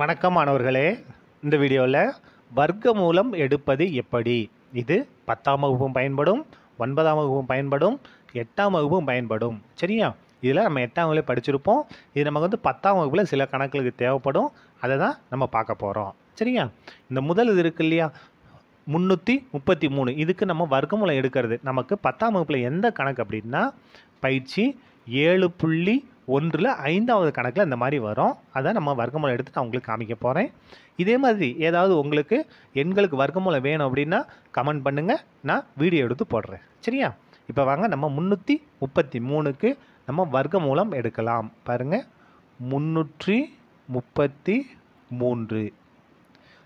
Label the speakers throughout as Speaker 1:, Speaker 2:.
Speaker 1: வணக்கம் மாணவர்களே இந்த வீடியோவில் வர்க்க மூலம் எடுப்பது எப்படி இது பத்தாம் வகுப்பும் பயன்படும் ஒன்பதாம் வகுப்பும் பயன்படும் எட்டாம் வகுப்பும் பயன்படும் சரியா இதில் நம்ம எட்டாம் வகுப்பில் படிச்சிருப்போம் இது நமக்கு வந்து பத்தாம் வகுப்பில் சில கணக்குகளுக்கு தேவைப்படும் அதை தான் நம்ம பார்க்க போகிறோம் சரியா இந்த முதல் இது இருக்குது இல்லையா முந்நூற்றி முப்பத்தி மூணு இதுக்கு நம்ம வர்க்கமூலம் எடுக்கிறது நமக்கு பத்தாம் வகுப்பில் எந்த கணக்கு அப்படின்னா பயிற்சி ஏழு புள்ளி ஒன்றில் ஐந்தாவது கணக்கில் இந்த மாதிரி வரும் அதை நம்ம வர்க்கமூலம் எடுத்து நான் உங்களுக்கு காமிக்க போகிறேன் இதே மாதிரி ஏதாவது உங்களுக்கு எண்களுக்கு வர்க்கமூலம் வேணும் அப்படின்னா கமெண்ட் பண்ணுங்கள் நான் வீடியோ எடுத்து போடுறேன் சரியா இப்போ வாங்க நம்ம முந்நூற்றி முப்பத்தி மூணுக்கு நம்ம வர்க்கமூலம் எடுக்கலாம் பாருங்கள் முந்நூற்றி முப்பத்தி மூன்று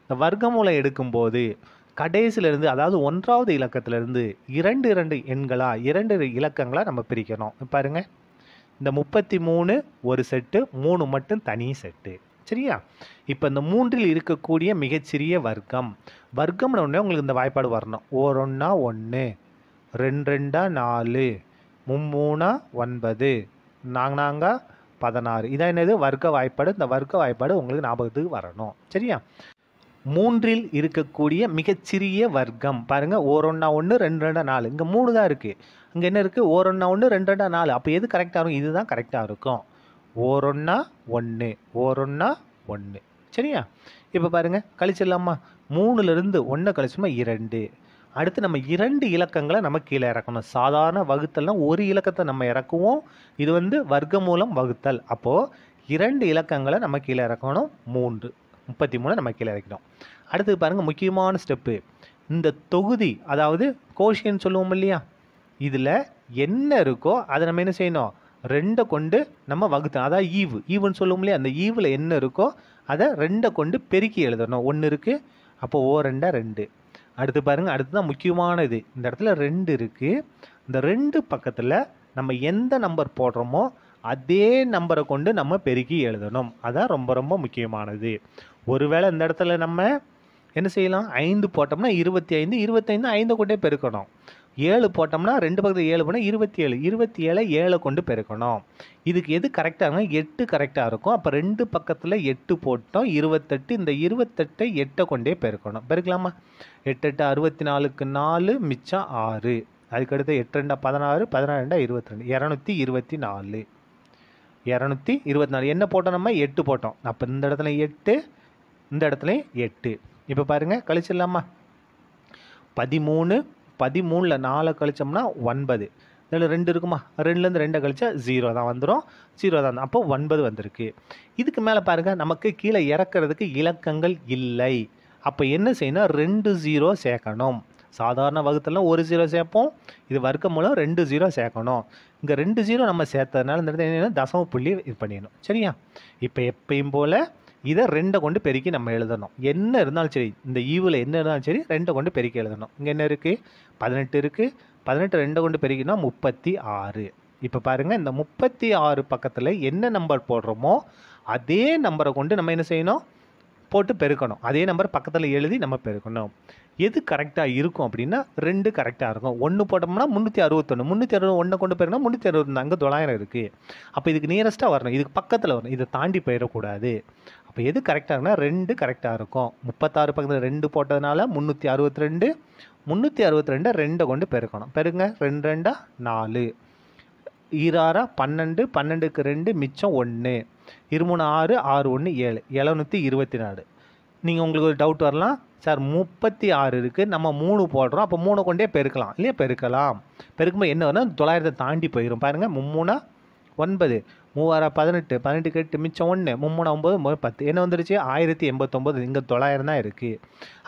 Speaker 1: இந்த வர்க்கமூலம் எடுக்கும்போது கடைசியிலேருந்து அதாவது ஒன்றாவது இலக்கத்திலேருந்து இரண்டு இரண்டு எண்களாக இரண்டு இலக்கங்களாக நம்ம பிரிக்கணும் பாருங்கள் இந்த முப்பத்தி மூணு ஒரு செட்டு மூணு மட்டும் தனி செட்டு சரியா இப்போ இந்த மூன்றில் இருக்கக்கூடிய மிகச்சிறிய வர்க்கம் வர்க்கம்னு ஒன்றே உங்களுக்கு இந்த வாய்ப்பாடு வரணும் ஒன்றா ஒன்று ரெண்டு ரெண்டா நாலு மும்மூணா ஒன்பது நாங்க நாங்க பதினாறு இதான் என்னது வர்க்க வாய்ப்பாடு இந்த வர்க்க வாய்ப்பாடு உங்களுக்கு ஞாபகத்துக்கு வரணும் சரியா மூன்றில் இருக்கக்கூடிய மிகச்சிறிய வர்க்கம் பாருங்கள் ஒன்றா ஒன்று ரெண்டு ரெண்டா நாலு இங்கே மூணு தான் இருக்குது இங்கே என்ன இருக்குது ஒன்றா ஒன்று ரெண்டு ரெண்டா நாலு அப்போ எது கரெக்டாக இருக்கும் இதுதான் கரெக்டாக இருக்கும் ஒன்றா ஒன்று ஒன்றா ஒன்று சரியா இப்போ பாருங்கள் கழிச்சிடலாமா மூணுலேருந்து ஒன்று கழிச்சோமா இரண்டு அடுத்து நம்ம இரண்டு இலக்கங்களை நம்ம கீழே இறக்கணும் சாதாரண வகுத்தல்னால் ஒரு இலக்கத்தை நம்ம இறக்குவோம் இது வந்து வர்க்க மூலம் வகுத்தல் அப்போது இரண்டு இலக்கங்களை நம்ம கீழே இறக்கணும் மூன்று முப்பத்தி மூணு நம்ம கீழே இறக்கணும் அடுத்து பாருங்கள் முக்கியமான ஸ்டெப்பு இந்த தொகுதி அதாவது கோஷியன்னு சொல்லுவோம் இல்லையா இதில் என்ன இருக்கோ அதை நம்ம என்ன செய்யணும் ரெண்டை கொண்டு நம்ம வகுத்தணும் அதான் ஈவு ஈவுன்னு சொல்லுவோம் இல்லையா அந்த ஈவில் என்ன இருக்கோ அதை ரெண்டை கொண்டு பெருக்கி எழுதணும் ஒன்று இருக்குது அப்போ ஓ ரெண்டா ரெண்டு அடுத்து பாருங்கள் அடுத்து தான் முக்கியமான இது இந்த இடத்துல ரெண்டு இருக்குது இந்த ரெண்டு பக்கத்தில் நம்ம எந்த நம்பர் போடுறோமோ அதே நம்பரை கொண்டு நம்ம பெருக்கி எழுதணும் அதான் ரொம்ப ரொம்ப முக்கியமானது ஒருவேளை இந்த இடத்துல நம்ம என்ன செய்யலாம் ஐந்து போட்டோம்னா இருபத்தி ஐந்து இருபத்தைந்து ஐந்தை கொண்டே பெருக்கணும் ஏழு போட்டோம்னா ரெண்டு பக்கத்தில் ஏழு போனால் இருபத்தி ஏழு இருபத்தி ஏழை ஏழை கொண்டு பெருக்கணும் இதுக்கு எது கரெக்டாக இருக்கும் எட்டு கரெக்டாக இருக்கும் அப்போ ரெண்டு பக்கத்தில் எட்டு போட்டோம் இருபத்தெட்டு இந்த இருபத்தெட்டை எட்டை கொண்டே பெருக்கணும் பெருக்கலாமா எட்டு எட்டு அறுபத்தி நாலுக்கு நாலு மிச்சம் ஆறு அதுக்கடுத்து எட்டு ரெண்டா பதினாறு பதினாறு ரெண்டா இருபத்தி ரெண்டு இரநூத்தி இருபத்தி நாலு இரநூத்தி இருபத்தி நாலு என்ன போட்டோம் நம்ம எட்டு போட்டோம் அப்போ இந்த இடத்துல எட்டு இந்த இடத்துலையும் எட்டு இப்போ பாருங்கள் கழிச்சிடலாமா பதிமூணு பதிமூணில் நாலு கழித்தோம்னா ஒன்பது இதில் ரெண்டு இருக்குமா ரெண்டுலேருந்து ரெண்டை கழிச்சா ஜீரோ தான் வந்துடும் ஜீரோ தான் அப்போ ஒன்பது வந்திருக்கு இதுக்கு மேலே பாருங்கள் நமக்கு கீழே இறக்கிறதுக்கு இலக்கங்கள் இல்லை அப்போ என்ன செய்யணும் ரெண்டு ஜீரோ சேர்க்கணும் சாதாரண வகுத்தெல்லாம் ஒரு ஜீரோ சேர்ப்போம் இது வர்க்க மூலம் ரெண்டு ஜீரோ சேர்க்கணும் இங்கே ரெண்டு ஜீரோ நம்ம சேர்த்ததுனால இந்த இடத்துல என்னென்னா தசம புள்ளி இது பண்ணிடணும் சரியா இப்போ எப்பயும் போல் இதை ரெண்டை கொண்டு பெருக்கி நம்ம எழுதணும் என்ன இருந்தாலும் சரி இந்த ஈவில் என்ன இருந்தாலும் சரி ரெண்டை கொண்டு பெருக்கி எழுதணும் இங்கே என்ன இருக்குது பதினெட்டு இருக்குது பதினெட்டு ரெண்டை கொண்டு பெருக்கினா முப்பத்தி ஆறு இப்போ பாருங்கள் இந்த முப்பத்தி ஆறு பக்கத்தில் என்ன நம்பர் போடுறோமோ அதே நம்பரை கொண்டு நம்ம என்ன செய்யணும் போட்டு பெருக்கணும் அதே நம்பர் பக்கத்தில் எழுதி நம்ம பெருக்கணும் எது கரெக்டாக இருக்கும் அப்படின்னா ரெண்டு கரெக்டாக இருக்கும் ஒன்று போட்டோம்னா முந்நூற்றி அறுபத்தொன்று முந்நூற்றி அறுபது ஒன்றை கொண்டு பெருக்கணும் முந்நூற்றி அறுபது அங்கே தொள்ளாயிரம் இருக்குது அப்போ இதுக்கு நியரஸ்ட்டாக வரணும் இதுக்கு பக்கத்தில் வரணும் இதை தாண்டி போயிடக்கூடாது அப்போ எது கரெக்டாக இருக்குன்னா ரெண்டு கரெக்டாக இருக்கும் முப்பத்தாறு பக்கத்தில் ரெண்டு போட்டதுனால முந்நூற்றி அறுபத்தி ரெண்டு முந்நூற்றி அறுபத்தி ரெண்டை ரெண்டை கொண்டு பெருக்கணும் பெருங்க ரெண்டு ரெண்டாக நாலு ஈராறா பன்னெண்டு பன்னெண்டுக்கு ரெண்டு மிச்சம் ஒன்று இருமூணு ஆறு ஆறு ஒன்று ஏழு எழுநூற்றி இருபத்தி நாலு நீங்கள் உங்களுக்கு ஒரு டவுட் வரலாம் சார் முப்பத்தி ஆறு இருக்குது நம்ம மூணு போடுறோம் அப்போ மூணு கொண்டே பெருக்கலாம் இல்லையா பெருக்கலாம் பெருக்கும்போது என்ன வரணும் தொள்ளாயிரத்தை தாண்டி போயிடும் பாருங்கள் மும்மூணா ஒன்பது மூவாயிரம் பதினெட்டு பதினெட்டு கெட்டு மிச்சம் ஒன்று மும்மூணு ஒம்பது பத்து என்ன வந்துருச்சு ஆயிரத்தி எண்பத்தொம்போது இங்கே தொள்ளாயிரம் தான் இருக்குது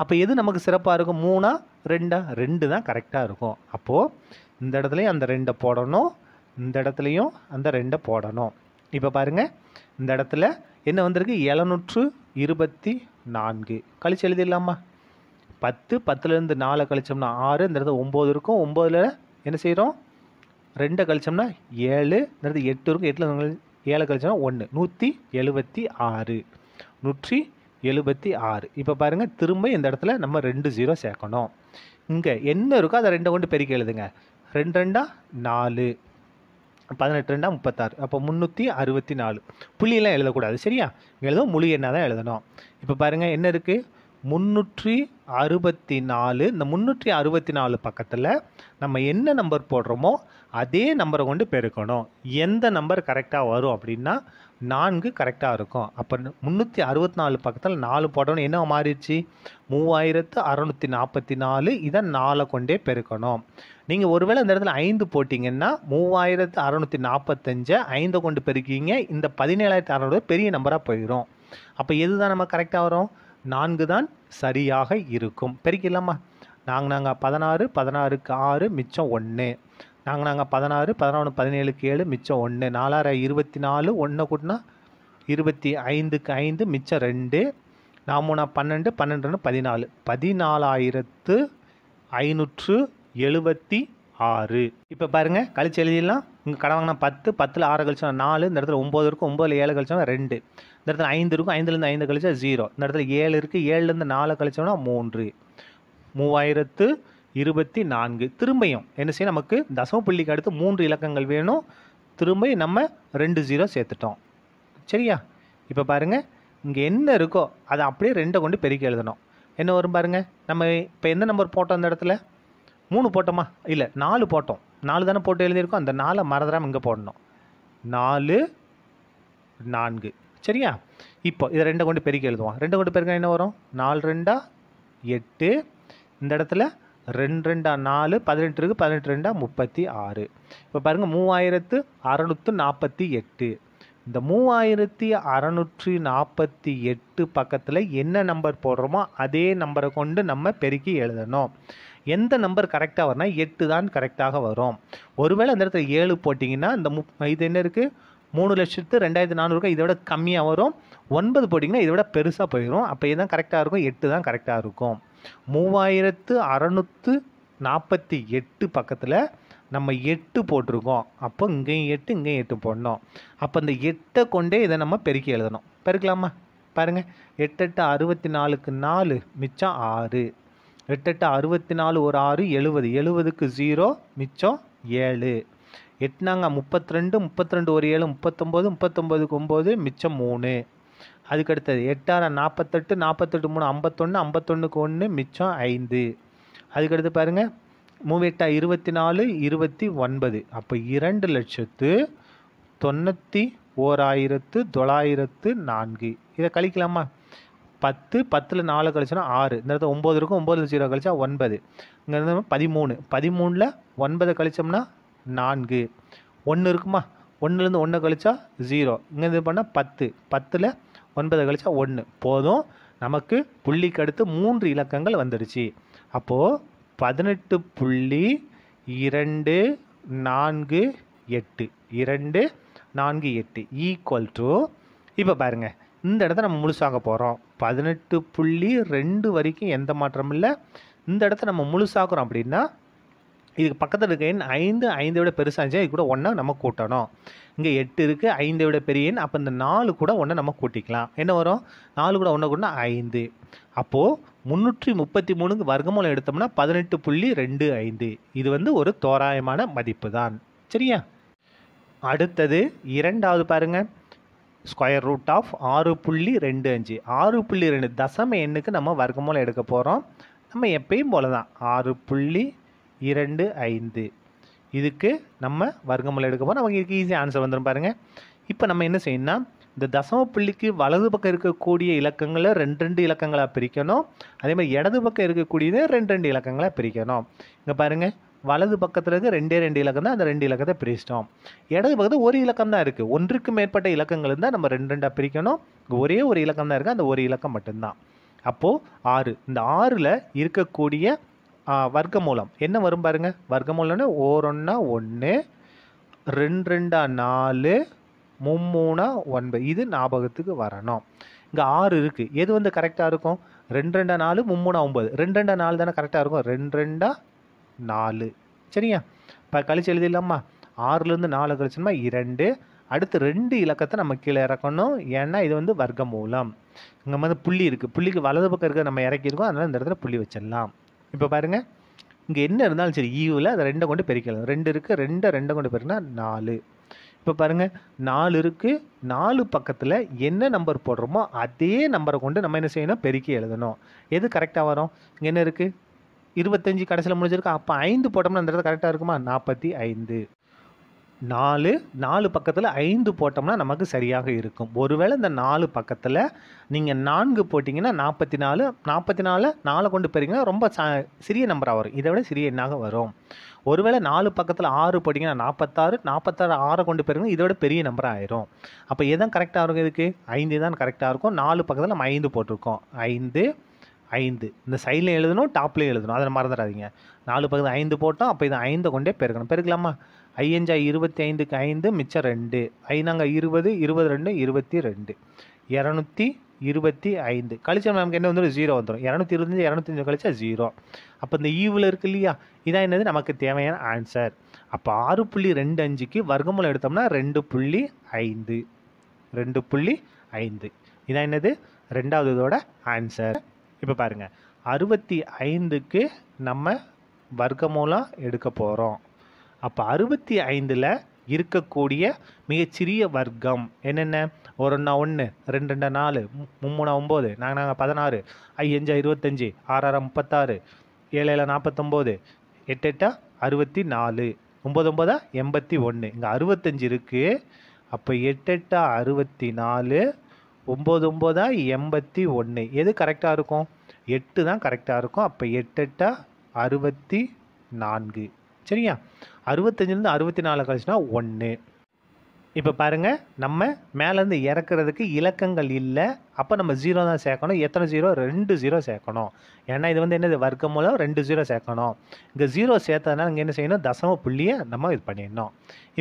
Speaker 1: அப்போ எது நமக்கு சிறப்பாக இருக்கும் மூணா ரெண்டா ரெண்டு தான் கரெக்டாக இருக்கும் அப்போது இந்த இடத்துலையும் அந்த ரெண்டை போடணும் இந்த இடத்துலையும் அந்த ரெண்டை போடணும் இப்போ பாருங்கள் இந்த இடத்துல என்ன வந்திருக்கு எழுநூற்று இருபத்தி நான்கு கழிச்சு எழுதிடலாமா பத்து பத்துலேருந்து நாலு கழிச்சோம்னா ஆறு இந்த இடத்துல ஒம்பது இருக்கும் ஒம்பதில் என்ன செய்கிறோம் ரெண்டை கழிச்சோம்னா ஏழு எட்டு இருக்கும் எட்டில் ஏழை கழிச்சோம்னா ஒன்று நூற்றி எழுபத்தி ஆறு நூற்றி எழுபத்தி ஆறு இப்போ பாருங்கள் திரும்ப இந்த இடத்துல நம்ம ரெண்டு ஜீரோ சேர்க்கணும் இங்கே என்ன இருக்கோ அதை ரெண்டை கொண்டு பெருக்கி எழுதுங்க ரெண்டு ரெண்டா நாலு பதினெட்டு ரெண்டா முப்பத்தாறு அப்போ முந்நூற்றி அறுபத்தி நாலு புள்ளியெல்லாம் எழுதக்கூடாது சரியா எழுதும் முழு எண்ணாக தான் எழுதணும் இப்போ பாருங்கள் என்ன இருக்குது முந்நூற்றி அறுபத்தி நாலு இந்த முந்நூற்றி அறுபத்தி நாலு பக்கத்தில் நம்ம என்ன நம்பர் போடுறோமோ அதே நம்பரை கொண்டு பெருக்கணும் எந்த நம்பர் கரெக்டாக வரும் அப்படின்னா நான்கு கரெக்டாக இருக்கும் அப்போ முந்நூற்றி அறுபத்தி நாலு பக்கத்தில் நாலு போடணும் என்ன மாறிடுச்சு மூவாயிரத்து அறநூற்றி நாற்பத்தி நாலு இதை நாலை கொண்டே பெருக்கணும் நீங்கள் ஒருவேளை அந்த இடத்துல ஐந்து போட்டிங்கன்னா மூவாயிரத்து அறநூற்றி நாற்பத்தஞ்சை ஐந்தை கொண்டு பெருக்கிங்க இந்த பதினேழாயிரத்து அறநூறு பெரிய நம்பராக போயிடும் அப்போ எது தான் நம்ம கரெக்டாக வரும் நான்கு தான் சரியாக இருக்கும் பெருக்கலாமா நாங்கள் நாங்கள் பதினாறு பதினாறுக்கு ஆறு மிச்சம் ஒன்று நாங்கள் நாங்கள் பதினாறு பதினொன்று பதினேழுக்கு ஏழு மிச்சம் ஒன்று நாலாயிர இருபத்தி நாலு ஒன்று கூட்டினா இருபத்தி ஐந்துக்கு ஐந்து மிச்சம் ரெண்டு நான் மூணா பன்னெண்டு பன்னெண்டு பதினாலு பதினாலாயிரத்து ஐநூற்று எழுபத்தி ஆறு இப்போ பாருங்கள் கழிச்சு எழுதிடலாம் இங்கே கடை வாங்கினா பத்து பத்தில் ஆறு கழிச்சோம் நாலு இந்த இடத்துல ஒம்பது இருக்கும் ஒம்பதில் ஏழு கழிச்சோம் ரெண்டு இந்த இடத்துல ஐந்து இருக்கும் ஐந்துலேருந்து ஐந்து கழிச்சா ஜீரோ இந்த இடத்துல ஏழு இருக்குது ஏழுலேருந்து நாலு கழிச்சோம்னா மூன்று மூவாயிரத்து இருபத்தி நான்கு திரும்பியும் என்ன செய்ய நமக்கு தசம புள்ளிக்கு அடுத்து மூன்று இலக்கங்கள் வேணும் திரும்ப நம்ம ரெண்டு ஜீரோ சேர்த்துட்டோம் சரியா இப்போ பாருங்கள் இங்கே என்ன இருக்கோ அதை அப்படியே ரெண்டை கொண்டு பெருக்கி எழுதணும் என்ன வரும் பாருங்கள் நம்ம இப்போ எந்த நம்பர் போட்டோம் அந்த இடத்துல மூணு போட்டோமா இல்லை நாலு போட்டோம் நாலு தானே போட்டு எழுதியிருக்கோம் அந்த நாலை மறந்துடாமல் இங்கே போடணும் நாலு நான்கு சரியா இப்போ இதை ரெண்டை கொண்டு பெருக்கி எழுதுவோம் ரெண்டு கொண்டு பெருக்க என்ன வரும் நாலு ரெண்டா எட்டு இந்த இடத்துல ரெண்டு ரெண்டா நாலு பதினெட்டு இருக்குது பதினெட்டு ரெண்டா முப்பத்தி ஆறு இப்போ பாருங்கள் மூவாயிரத்து அறநூற்று நாற்பத்தி எட்டு இந்த மூவாயிரத்தி அறநூற்றி நாற்பத்தி எட்டு பக்கத்தில் என்ன நம்பர் போடுறோமோ அதே நம்பரை கொண்டு நம்ம பெருக்கி எழுதணும் எந்த நம்பர் கரெக்டாக வரணும் எட்டு தான் கரெக்டாக வரும் ஒருவேளை அந்த இடத்துல ஏழு போட்டிங்கன்னா இந்த மு இது என்ன இருக்குது மூணு லட்சத்து ரெண்டாயிரத்து நானூறுக்கு இதை விட கம்மியாக வரும் ஒன்பது போட்டிங்கன்னா இதை விட பெருசாக போயிடும் அப்போ தான் கரெக்டாக இருக்கும் எட்டு தான் கரெக்டாக இருக்கும் மூவாயிரத்து அறநூற்று நாற்பத்தி எட்டு பக்கத்தில் நம்ம எட்டு போட்டிருக்கோம் அப்போ இங்கேயும் எட்டு இங்கேயும் எட்டு போடணும் அப்போ இந்த எட்டை கொண்டே இதை நம்ம பெருக்கி எழுதணும் பெருக்கலாமா பாருங்கள் எட்டெட்டு அறுபத்தி நாலுக்கு நாலு மிச்சம் ஆறு எட்டெட்டு அறுபத்தி நாலு ஒரு ஆறு எழுபது எழுபதுக்கு ஜீரோ மிச்சம் ஏழு எட்டுனாங்க முப்பத்தி ரெண்டு ஒரு ஏழு முப்பத்தொம்போது முப்பத்தொம்போதுக்கு ஒம்பது மிச்சம் மூணு அதுக்கடுத்தது எட்டார நாற்பத்தெட்டு நாற்பத்தெட்டு மூணு ஐம்பத்தொன்று ஐம்பத்தொன்றுக்கு ஒன்று மிச்சம் ஐந்து அதுக்கடுத்து பாருங்கள் மூவெட்டா இருபத்தி நாலு இருபத்தி ஒன்பது அப்போ இரண்டு லட்சத்து தொண்ணூற்றி ஓராயிரத்து தொள்ளாயிரத்து நான்கு இதை கழிக்கலாமா பத்து பத்தில் நாலு கழிச்சோன்னா ஆறு இந்த இடத்துல ஒம்பது இருக்கும் ஒம்பது ஜீரோ கழிச்சா ஒன்பது இங்கே பதிமூணு பதிமூணில் ஒன்பதை கழிச்சோம்னா நான்கு ஒன்று இருக்குமா ஒன்றுலேருந்து ஒன்று கழிச்சா ஜீரோ இங்கே இது பண்ணால் பத்து பத்தில் ஒன்பது கழிச்சா ஒன்று போதும் நமக்கு புள்ளிக்கு அடுத்து மூன்று இலக்கங்கள் வந்துடுச்சு அப்போது பதினெட்டு புள்ளி இரண்டு நான்கு எட்டு இரண்டு நான்கு எட்டு ஈக்குவல் டு இப்போ பாருங்கள் இந்த இடத்த நம்ம முழுசாக போகிறோம் பதினெட்டு புள்ளி ரெண்டு வரைக்கும் எந்த மாற்றமும் இல்லை இந்த இடத்த நம்ம முழுசாக்குறோம் அப்படின்னா இதுக்கு பக்கத்தில் இருக்க எண் ஐந்து ஐந்தை விட பெருசாச்சு இது கூட ஒன்றை நம்ம கூட்டணும் இங்கே எட்டு இருக்குது ஐந்தை விட பெரிய எண் அப்போ இந்த நாலு கூட ஒன்றை நம்ம கூட்டிக்கலாம் என்ன வரும் நாலு கூட ஒன்றை கூட்டினா ஐந்து அப்போது முந்நூற்றி முப்பத்தி மூணுக்கு வர்க்கமூலம் எடுத்தோம்னா பதினெட்டு புள்ளி ரெண்டு ஐந்து இது வந்து ஒரு தோராயமான மதிப்பு தான் சரியா அடுத்தது இரண்டாவது பாருங்கள் ஸ்கொயர் ரூட் ஆஃப் ஆறு புள்ளி ரெண்டு அஞ்சு ஆறு புள்ளி ரெண்டு தசம எண்ணுக்கு நம்ம வர்க்கமூலம் எடுக்க போகிறோம் நம்ம எப்பயும் போல தான் ஆறு புள்ளி இரண்டு ஐந்து இதுக்கு நம்ம வர்க்கமூலம் எடுக்க போகிறோம் நமக்கு ஈஸியாக ஆன்சர் வந்துடும் பாருங்கள் இப்போ நம்ம என்ன செய்யணும்னா இந்த தசம புள்ளிக்கு வலது பக்கம் இருக்கக்கூடிய இலக்கங்களை ரெண்டு ரெண்டு இலக்கங்களாக பிரிக்கணும் அதே மாதிரி இடது பக்கம் இருக்கக்கூடியது ரெண்டு ரெண்டு இலக்கங்களாக பிரிக்கணும் இங்கே பாருங்கள் வலது பக்கத்தில் இருக்க ரெண்டே ரெண்டு இலக்கம் தான் அந்த ரெண்டு இலக்கத்தை பிரிச்சிட்டோம் இடது பக்கத்தில் ஒரு இலக்கம் தான் இருக்குது ஒன்றுக்கு மேற்பட்ட இலக்கங்கள் இருந்தால் நம்ம ரெண்டு ரெண்டாக பிரிக்கணும் இங்கே ஒரே ஒரு இலக்கம் தான் இருக்குது அந்த ஒரு இலக்கம் மட்டும்தான் அப்போது ஆறு இந்த ஆறில் இருக்கக்கூடிய வர்க்கமூலம் என்ன வரும் பாருங்கள் வர்க்கமூலம்னு ஓரொன்னா ஒன்று ரெண்டு ரெண்டா நாலு மும்மூணா ஒன்பது இது ஞாபகத்துக்கு வரணும் இங்கே ஆறு இருக்குது எது வந்து கரெக்டாக இருக்கும் ரெண்டு ரெண்டா நாலு மும்மூணா ஒம்பது ரெண்டு ரெண்டா நாலு தானே கரெக்டாக இருக்கும் ரெண்டு ரெண்டா நாலு சரியா இப்போ கழிச்சு எழுதிடலாமா ஆறுலேருந்து நாலு கழிச்சோம்னா இரண்டு அடுத்து ரெண்டு இலக்கத்தை நம்ம கீழே இறக்கணும் ஏன்னா இது வந்து வர்க்க மூலம் இங்கே வந்து புள்ளி இருக்குது புள்ளிக்கு வலது பக்கம் இருக்கிற நம்ம இறக்கியிருக்கோம் அதனால் இந்த இடத்துல புள்ளி வச்சிடலாம் இப்போ பாருங்கள் இங்கே என்ன இருந்தாலும் சரி ஈவில் அதை ரெண்டை கொண்டு பெருக்கலாம் ரெண்டு இருக்குது ரெண்டை ரெண்டை கொண்டு பெருக்கினா நாலு இப்போ பாருங்கள் நாலு இருக்குது நாலு பக்கத்தில் என்ன நம்பர் போடுறோமோ அதே நம்பரை கொண்டு நம்ம என்ன செய்யணும் பெருக்கி எழுதணும் எது கரெக்டாக வரும் இங்கே என்ன இருக்குது இருபத்தஞ்சி கடைசியில் முடிஞ்சிருக்கு அப்போ ஐந்து போட்டோம்னா அந்த இடத்துல கரெக்டாக இருக்குமா நாற்பத்தி ஐந்து நாலு நாலு பக்கத்தில் ஐந்து போட்டோம்னா நமக்கு சரியாக இருக்கும் ஒருவேளை இந்த நாலு பக்கத்தில் நீங்கள் நான்கு போட்டிங்கன்னா நாற்பத்தி நாலு நாற்பத்தி நாலு நாலு கொண்டு போயிருங்கன்னா ரொம்ப சிறிய நம்பராக வரும் இதை விட சிறிய எண்ணாக வரும் ஒருவேளை நாலு பக்கத்தில் ஆறு போட்டிங்கன்னா நாற்பத்தாறு நாற்பத்தாறு ஆறை கொண்டு போயிருங்கன்னா இதை விட பெரிய நம்பராக ஆயிரும் அப்போ எதான் கரெக்டாக இருக்கும் இதுக்கு ஐந்து தான் கரெக்டாக இருக்கும் நாலு பக்கத்தில் நம்ம ஐந்து போட்டிருக்கோம் ஐந்து ஐந்து இந்த சைட்லையும் எழுதணும் டாப்லேயும் எழுதணும் அதை மறந்துடாதீங்க நாலு பகுதி ஐந்து போட்டோம் அப்போ இது ஐந்தை கொண்டே பெருக்கணும் பெருக்கலாமா ஐயஞ்சா இருபத்தி ஐந்துக்கு ஐந்து மிச்சம் ரெண்டு ஐநாங்க இருபது இருபது ரெண்டு இருபத்தி ரெண்டு இரநூத்தி இருபத்தி ஐந்து கழிச்சா நமக்கு என்ன வந்துடும் ஜீரோ வந்துடும் இரநூத்தி இருபத்தஞ்சி இரநூத்தஞ்சு கழிச்சா ஜீரோ அப்போ இந்த ஈவில் இருக்குது இல்லையா இதான் என்னது நமக்கு தேவையான ஆன்சர் அப்போ ஆறு புள்ளி ரெண்டு அஞ்சுக்கு வர்க்கமூலம் எடுத்தோம்னா ரெண்டு புள்ளி ஐந்து ரெண்டு புள்ளி ஐந்து இதான் என்னது ரெண்டாவது இதோட ஆன்சர் இப்போ பாருங்கள் அறுபத்தி ஐந்துக்கு நம்ம வர்க்கமூலம் எடுக்க போகிறோம் அப்போ அறுபத்தி ஐந்தில் இருக்கக்கூடிய மிகச்சிறிய வர்க்கம் என்னென்ன ஒரு ஒன்றா ஒன்று ரெண்டு ரெண்டு நாலு மும்மூணா ஒம்பது நாங்கள் நாங்கள் பதினாறு ஐயஞ்சா இருபத்தஞ்சி ஆறாறு முப்பத்தாறு ஏழு ஏழு நாற்பத்தொம்போது எட்டு எட்டா அறுபத்தி நாலு ஒம்பது ஒம்பதா எண்பத்தி ஒன்று இங்கே அறுபத்தஞ்சி இருக்குது அப்போ எட்டு எட்டா அறுபத்தி நாலு ஒம்பது ஒம்போதா எண்பத்தி ஒன்று எது கரெக்டாக இருக்கும் எட்டு தான் கரெக்டாக இருக்கும் அப்போ எட்டெட்டா அறுபத்தி நான்கு சரியா அறுபத்தஞ்சிலேருந்து அறுபத்தி நாலு கழிச்சுனா ஒன்று இப்போ பாருங்கள் நம்ம மேலேருந்து இறக்குறதுக்கு இலக்கங்கள் இல்லை அப்போ நம்ம ஜீரோ தான் சேர்க்கணும் எத்தனை ஜீரோ ரெண்டு ஜீரோ சேர்க்கணும் ஏன்னா இது வந்து என்னது வர்க்கம் மூலம் ரெண்டு ஜீரோ சேர்க்கணும் இங்கே ஜீரோ சேர்த்ததுனால இங்கே என்ன செய்யணும் தசம புள்ளியை நம்ம இது பண்ணிடணும்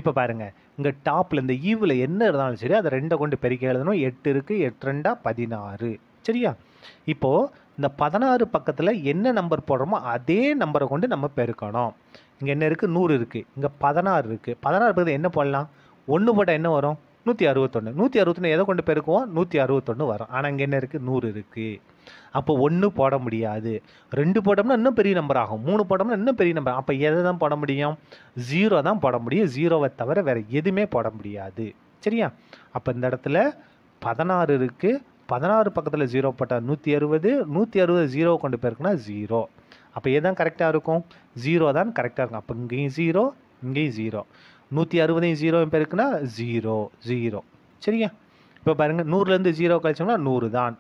Speaker 1: இப்போ பாருங்கள் இங்கே டாப்பில் இந்த ஈவில் என்ன இருந்தாலும் சரி அதை ரெண்டை கொண்டு பெருக்க எழுதணும் எட்டு இருக்குது எட்டு ரெண்டா பதினாறு சரியா இப்போது இந்த பதினாறு பக்கத்தில் என்ன நம்பர் போடுறோமோ அதே நம்பரை கொண்டு நம்ம பெருக்கணும் இங்கே என்ன இருக்குது நூறு இருக்குது இங்கே பதினாறு இருக்குது பதினாறு பக்கத்தில் என்ன போடலாம் ஒன்று போட்டால் என்ன வரும் நூற்றி அறுபத்தொன்று நூற்றி அறுபத்தொன்று எதை கொண்டு பெருக்குவோம் நூற்றி அறுபத்தொன்று வரும் ஆனால் இங்கே என்ன இருக்குது நூறு இருக்குது அப்போ ஒன்று போட முடியாது ரெண்டு போட்டோம்னா இன்னும் பெரிய நம்பர் ஆகும் மூணு போட்டோம்னா இன்னும் பெரிய நம்பர் அப்போ எதை தான் போட முடியும் ஜீரோ தான் போட முடியும் ஜீரோவை தவிர வேறு எதுவுமே போட முடியாது சரியா அப்போ இந்த இடத்துல பதினாறு இருக்குது பதினாறு பக்கத்தில் ஜீரோ போட்டால் நூற்றி அறுபது நூற்றி அறுபது ஜீரோ கொண்டு போயிருக்குன்னா ஜீரோ அப்போ எதுதான் கரெக்டாக இருக்கும் ஜீரோ தான் கரெக்டாக இருக்கும் அப்போ இங்கேயும் ஜீரோ இங்கேயும் ஜீரோ நூற்றி அறுபதையும் ஜீரோ பெருக்குன்னா ஜீரோ ஜீரோ சரியா இப்போ பாருங்கள் நூறுலேருந்து ஜீரோ கழிச்சோம்னா நூறு தான்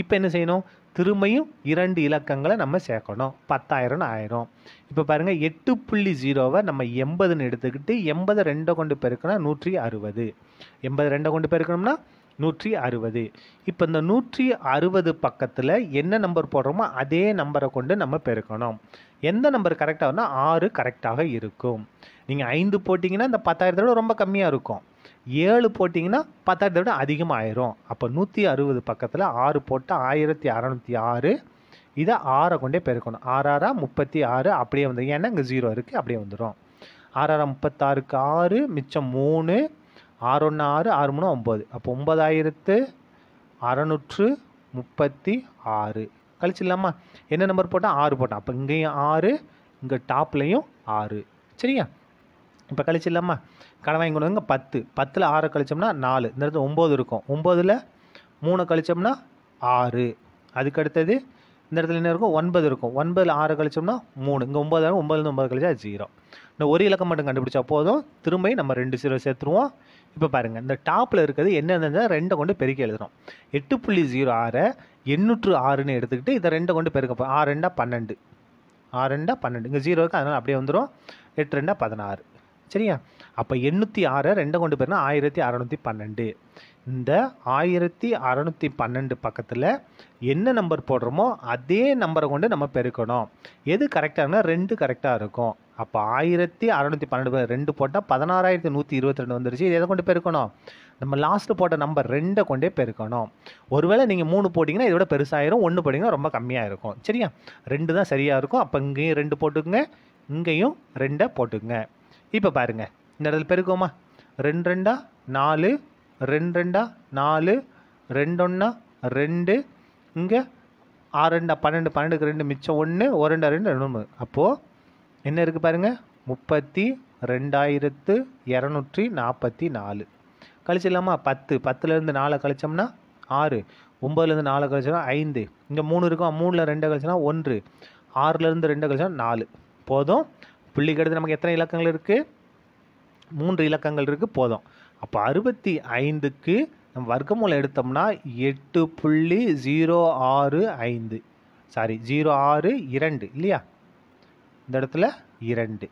Speaker 1: இப்போ என்ன செய்யணும் திரும்பியும் இரண்டு இலக்கங்களை நம்ம சேர்க்கணும் பத்தாயிரம்னு ஆயிரும் இப்போ பாருங்கள் எட்டு புள்ளி ஜீரோவை நம்ம எண்பதுன்னு எடுத்துக்கிட்டு எண்பதை ரெண்டை கொண்டு பெருக்கணும் நூற்றி அறுபது எண்பது ரெண்டை கொண்டு பெருக்கணும்னா நூற்றி அறுபது இப்போ இந்த நூற்றி அறுபது பக்கத்தில் என்ன நம்பர் போடுறோமோ அதே நம்பரை கொண்டு நம்ம பெருக்கணும் எந்த நம்பர் கரெக்டாக வந்தால் ஆறு கரெக்டாக இருக்கும் நீங்கள் ஐந்து போட்டிங்கன்னா இந்த பத்தாயிரத்தை விட ரொம்ப கம்மியாக இருக்கும் ஏழு போட்டிங்கன்னா பத்தாயிரத்தை விட அதிகமாக அப்போ நூற்றி அறுபது பக்கத்தில் ஆறு போட்டால் ஆயிரத்தி அறநூற்றி ஆறு இதை ஆறை கொண்டே பெருக்கணும் ஆறாரா முப்பத்தி ஆறு அப்படியே வந்துடும் ஏன்னா இங்கே ஜீரோ இருக்குது அப்படியே வந்துடும் ஆறாரா முப்பத்தாறுக்கு ஆறு மிச்சம் மூணு ஆறு ஒன்று ஆறு ஆறு மூணு ஒம்பது அப்போ ஒம்பதாயிரத்து அறநூற்று முப்பத்தி ஆறு கழிச்சிடலாமா என்ன நம்பர் போட்டால் ஆறு போட்டோம் அப்போ இங்கேயும் ஆறு இங்கே டாப்லேயும் ஆறு சரியா இப்போ கழிச்சிடலாமா கடன் வாங்கி கொண்டு வந்து பத்து பத்தில் ஆறு கழித்தோம்னா நாலு இந்த இடத்துல ஒம்பது இருக்கும் ஒம்போதில் மூணு கழிச்சோம்னா ஆறு அதுக்கு அடுத்தது இந்த இடத்துல என்ன இருக்கும் ஒன்பது இருக்கும் ஒன்பதில் ஆறு கழிச்சோம்னா மூணு இங்கே ஒம்பது ஆகும் ஒம்பதுலேருந்து ஒம்பது கழிச்சா ஜீரோ இந்த ஒரு இலக்கம் மட்டும் கண்டுபிடிச்சா போதும் திரும்பி நம்ம ரெண்டு ஜீரோ சேர்த்துருவோம் இப்போ பாருங்கள் இந்த டாப்பில் இருக்கிறது என்ன இருந்தால் ரெண்டை கொண்டு பெருக்கி எழுதுகிறோம் எட்டு புள்ளி ஜீரோ ஆறு எண்ணூற்று ஆறுன்னு எடுத்துக்கிட்டு இதை ரெண்டை கொண்டு பெருக்கப்போ ஆறு ரெண்டா பன்னெண்டு ஆறு ரெண்டா பன்னெண்டு இங்கே ஜீரோ அதனால் அப்படியே வந்துடும் எட்டு ரெண்டா பதினாறு சரியா அப்போ எண்ணூற்றி ஆறு ரெண்டை கொண்டு போயிருந்தால் ஆயிரத்தி அறநூற்றி பன்னெண்டு இந்த ஆயிரத்தி அறநூற்றி பன்னெண்டு பக்கத்தில் என்ன நம்பர் போடுறோமோ அதே நம்பரை கொண்டு நம்ம பெருக்கணும் எது கரெக்டாக இருந்தால் ரெண்டு கரெக்டாக இருக்கும் அப்போ ஆயிரத்தி அறநூற்றி பன்னெண்டு ரெண்டு போட்டால் பதினாறாயிரத்தி நூற்றி இருபத்தி ரெண்டு வந்துருச்சு இதை எதை கொண்டு பெருக்கணும் நம்ம லாஸ்ட்டு போட்ட நம்பர் ரெண்டை கொண்டே பெருக்கணும் ஒருவேளை நீங்கள் மூணு போட்டிங்கன்னா இதோட பெருசாயிரும் ஒன்று போட்டிங்கன்னா ரொம்ப கம்மியாக இருக்கும் சரியா ரெண்டு தான் சரியாக இருக்கும் அப்போ இங்கேயும் ரெண்டு போட்டுக்குங்க இங்கேயும் ரெண்டை போட்டுக்குங்க இப்போ பாருங்கள் இந்த இடத்துல பெருக்கோமா ரெண்டு ரெண்டா நாலு ரெண்டு ரெண்டா நாலு ரெண்டொன்னா ரெண்டு இங்கே ஆறு ரெண்டா பன்னெண்டு பன்னெண்டுக்கு ரெண்டு மிச்சம் ஒன்று ஒரு ரெண்டா ரெண்டு ரெண்டு ஒன்று அப்போது என்ன இருக்குது பாருங்கள் முப்பத்தி ரெண்டாயிரத்து இரநூற்றி நாற்பத்தி நாலு கழிச்சிடலாமா பத்து பத்துலேருந்து நாலை கழிச்சோம்னா ஆறு ஒம்பதுலேருந்து நாலு கழிச்சோம்னா ஐந்து இங்கே மூணு இருக்கும் மூணில் ரெண்டு கழிச்சோம்னா ஒன்று ஆறுலேருந்து ரெண்டு கழிச்சோம்னா நாலு போதும் புள்ளி அடுத்து நமக்கு எத்தனை இலக்கங்கள் இருக்குது மூன்று இலக்கங்கள் இருக்குது போதும் அப்போ அறுபத்தி ஐந்துக்கு நம்ம வர்க்கமூலம் எடுத்தோம்னா எட்டு புள்ளி ஜீரோ ஆறு ஐந்து சாரி ஜீரோ ஆறு இரண்டு இல்லையா இந்த இடத்துல இரண்டு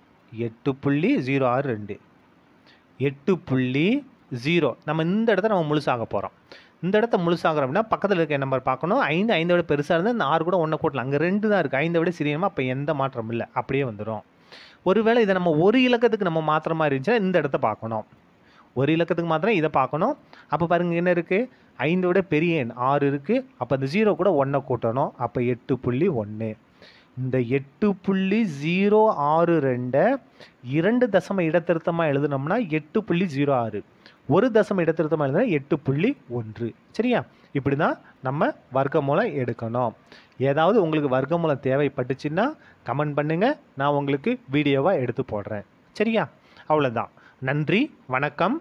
Speaker 1: எட்டு புள்ளி ஜீரோ ஆறு ரெண்டு எட்டு புள்ளி ஜீரோ நம்ம இந்த இடத்த நம்ம முழுசாக போகிறோம் இந்த இடத்த முழுசாகிறோம் அப்படின்னா பக்கத்தில் இருக்க நம்பர் பார்க்கணும் ஐந்து ஐந்தை விட பெருசாக இருந்தால் இந்த ஆறு கூட ஒன்றை கூட்டலாம் அங்கே ரெண்டு தான் இருக்குது ஐந்தை விட சிறியமாக அப்போ எந்த மாற்றம் இல்லை அப்படியே வந்துடும் ஒருவேளை இதை நம்ம ஒரு இலக்கத்துக்கு நம்ம மாத்திர மாதிரி இருந்துச்சுன்னா இந்த இடத்த பார்க்கணும் ஒரு இலக்கத்துக்கு மாத்திரம் இதை பார்க்கணும் அப்போ பாருங்கள் என்ன இருக்குது ஐந்தை விட பெரிய எண் ஆறு இருக்குது அப்போ அந்த ஜீரோ கூட ஒன்றை கூட்டணும் அப்போ எட்டு புள்ளி ஒன்று இந்த எட்டு புள்ளி ஜீரோ ஆறு ரெண்டை இரண்டு தசம இடத்திருத்தமாக எழுதினோம்னா எட்டு புள்ளி ஜீரோ ஆறு ஒரு தசம இடத்திருத்தமாக எழுதுனா எட்டு புள்ளி ஒன்று சரியா இப்படி தான் நம்ம வர்க்கமூலம் எடுக்கணும் ஏதாவது உங்களுக்கு வர்க்கமூலம் தேவைப்பட்டுச்சுன்னா கமெண்ட் பண்ணுங்கள் நான் உங்களுக்கு வீடியோவாக எடுத்து போடுறேன் சரியா அவ்வளோதான் நன்றி வணக்கம்